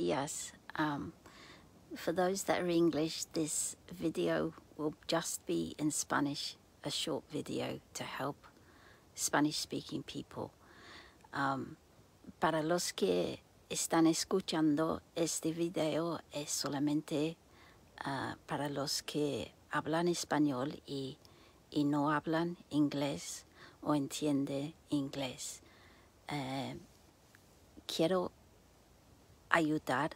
Yes, um, for those that are English, this video will just be in Spanish, a short video to help Spanish-speaking people. Um, para los que están escuchando, este video es solamente uh, para los que hablan español y, y no hablan inglés o entiende inglés. Uh, quiero ayudar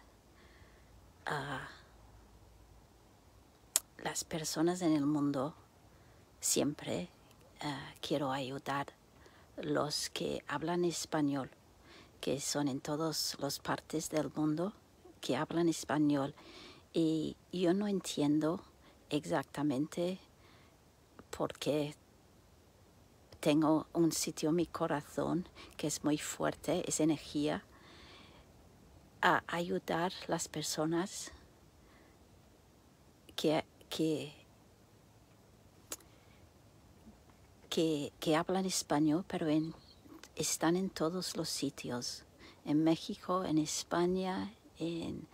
a las personas en el mundo. Siempre eh, quiero ayudar los que hablan español, que son en todas las partes del mundo, que hablan español. Y yo no entiendo exactamente por qué tengo un sitio en mi corazón que es muy fuerte, es energía a ayudar las personas que, hablan español, pero están en todos los sitios, en México, en España, en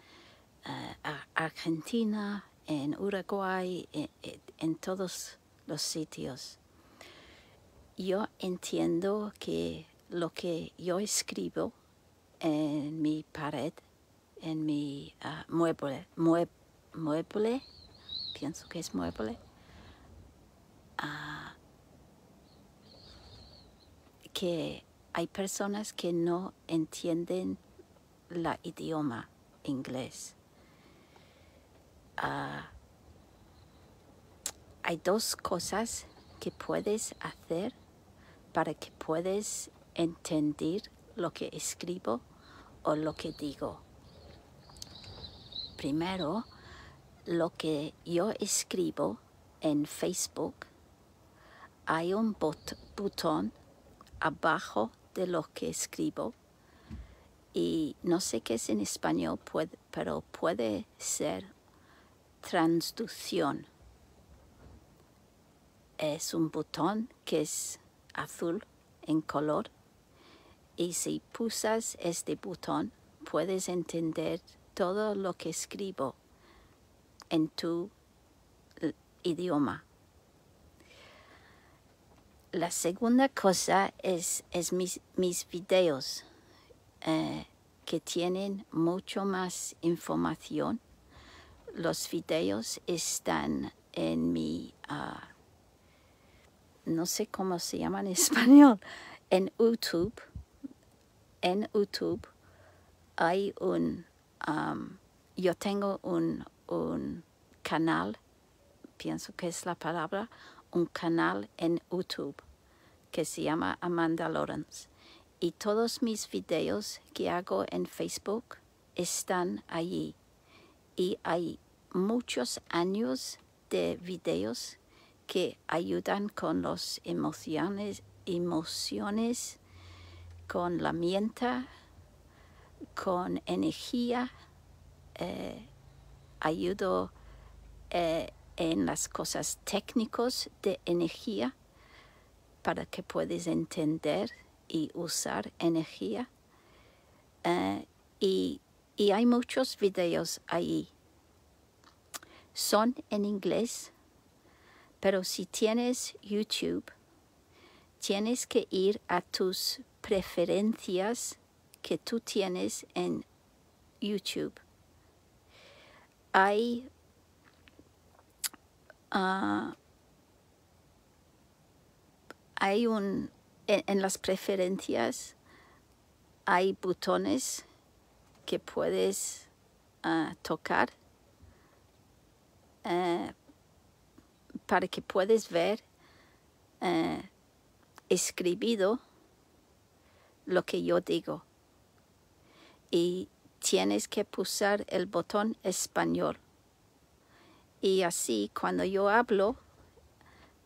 eh, Argentina, en Uruguay, e, e, en todos los sitios. Yo entiendo que lo que yo escribo en mi pared, en mi ah, mueble, pienso que es mueble, ah, que hay personas que no entienden la idioma inglés. Ah, hay dos cosas que puedes hacer para que puedes entender lo que escribo o lo que digo. Primero, lo que yo escribo en Facebook, hay un botón abajo de lo que escribo y no sé qué es en español, pero puede ser transducción. Es un botón que es azul en color y si pulsas este botón puedes entender todo lo que escribo en tu eh, idioma. La segunda cosa es, mis, mis, videos eh, que tienen mucho más información. Los videos están en mi, ah, no sé cómo se llama en español, en YouTube en YouTube hay un, yo tengo un, un canal, pienso que es la palabra, un canal en YouTube que se llama Amanda Lawrence. Y todos mis videos que hago en Facebook están allí. Y hay muchos años de videos que ayudan con las emociones, emociones con la mienta, con energía, eh, ayudo eh, en las cosas técnicas de energía para que puedas entender y usar energía. Eh, y, y hay muchos videos ahí. Son en inglés, pero si tienes YouTube, tienes que ir a tus preferencias que tú tienes en YouTube. Hay ah, hay un en, las preferencias hay botones que puedes ah, tocar eh, para que puedes ver eh, escribido lo que yo digo. Y tienes que pulsar el botón español. Y así cuando yo hablo,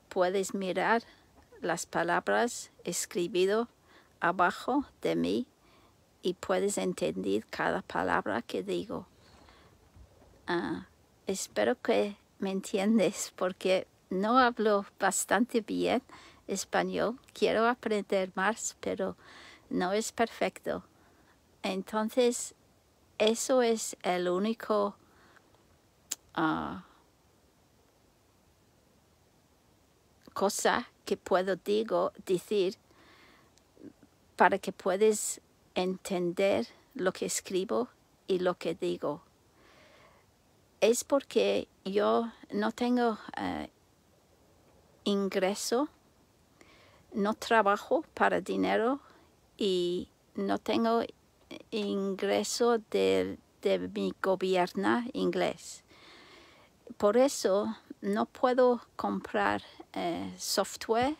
puedes mirar las palabras escribido abajo de mí y puedes entender cada palabra que digo. Ah, espero que me entiendes porque no hablo bastante bien español. Quiero aprender más, pero no es perfecto. Entonces, eso es el único ah, cosa que puedo digo, decir para que puedes entender lo que escribo y lo que digo. Es porque yo no tengo eh, ingreso, no trabajo para dinero, y no tengo eh, ingreso de, mi gobierno inglés. Por eso no puedo comprar eh, software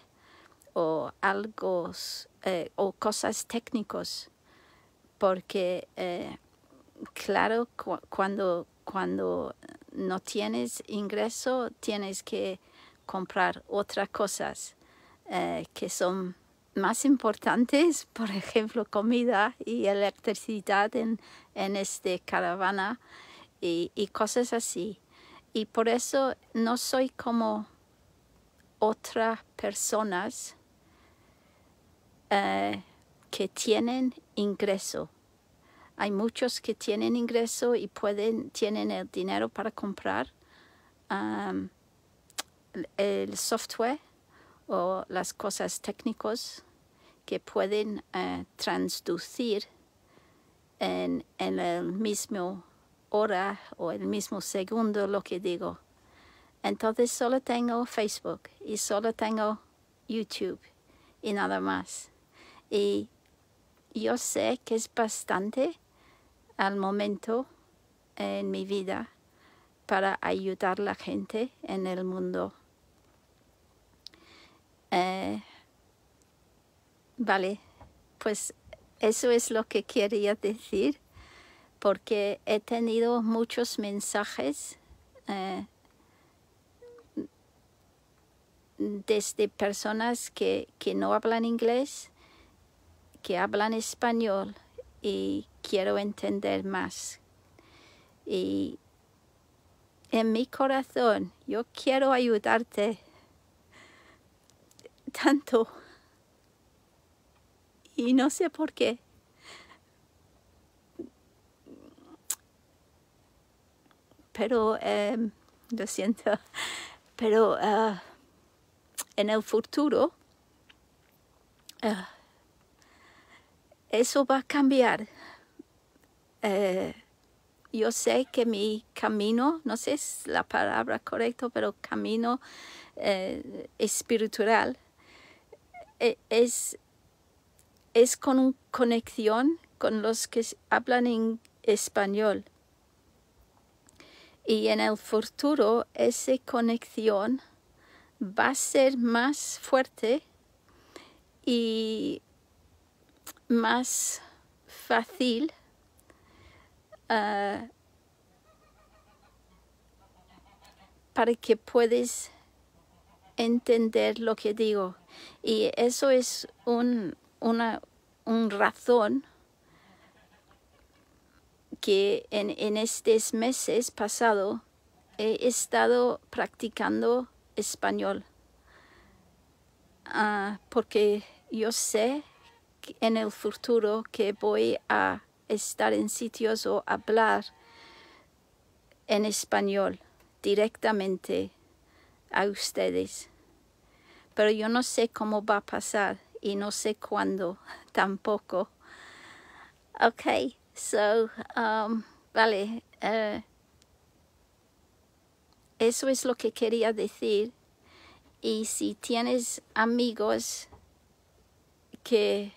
o algo eh, o cosas técnicas porque claro cuando cuando no tienes ingreso tienes que comprar otras cosas que son más importantes, por ejemplo, comida y electricidad en, en este caravana y, cosas así. Y por eso no soy como otras personas eh, que tienen ingreso. Hay muchos que tienen ingreso y pueden, tienen el dinero para comprar el software o las cosas técnicas que pueden eh, transducir en, en el mismo hora o el mismo segundo lo que digo. Entonces solo tengo Facebook y solo tengo YouTube y nada más. Y yo sé que es bastante al momento en mi vida para ayudar a la gente en el mundo. Eh, vale, pues eso es lo que quería decir, porque he tenido muchos mensajes eh, desde personas que, que no hablan inglés, que hablan español y quiero entender más. Y en mi corazón yo quiero ayudarte tanto. Y no sé por qué. Pero, em, lo siento, pero ah, en el futuro ah, eso va a cambiar. Eh, yo sé que mi camino, no sé si es la palabra correcta, pero camino eh, espiritual e, es, es con conexión con los que hablan en español. Y en el futuro esa conexión va a ser más fuerte y más fácil ah, para que puedas entender lo que digo. Y eso es una razón que en, estos meses pasado he estado practicando español. Ah, porque yo sé que en el futuro que voy a estar en sitios o hablar en español directamente a ustedes pero yo no sé cómo va a pasar y no sé cuándo tampoco. Ok, so, um, vale, eh, eso es lo que quería decir. Y si tienes amigos que,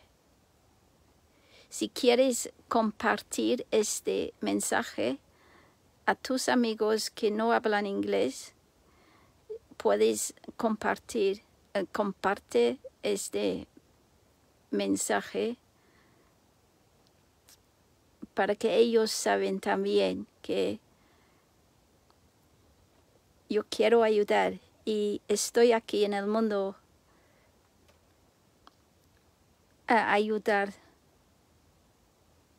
si quieres compartir este mensaje a tus amigos que no hablan inglés, puedes compartir eh, comparte este mensaje para que ellos saben también que yo quiero ayudar y estoy aquí en el mundo a ayudar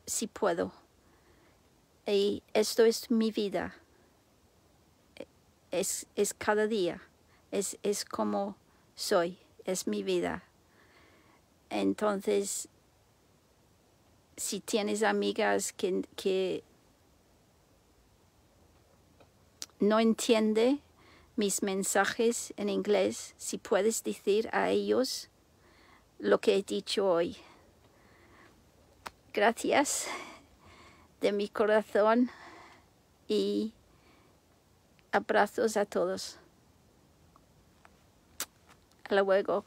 si puedo. Y esto es mi vida. Es, es cada día. Es, es como soy, es mi vida. Entonces, si tienes amigas que, no entiende mis mensajes en inglés, si puedes decir a ellos lo que he dicho hoy. Gracias de mi corazón y abrazos a todos. Hasta luego.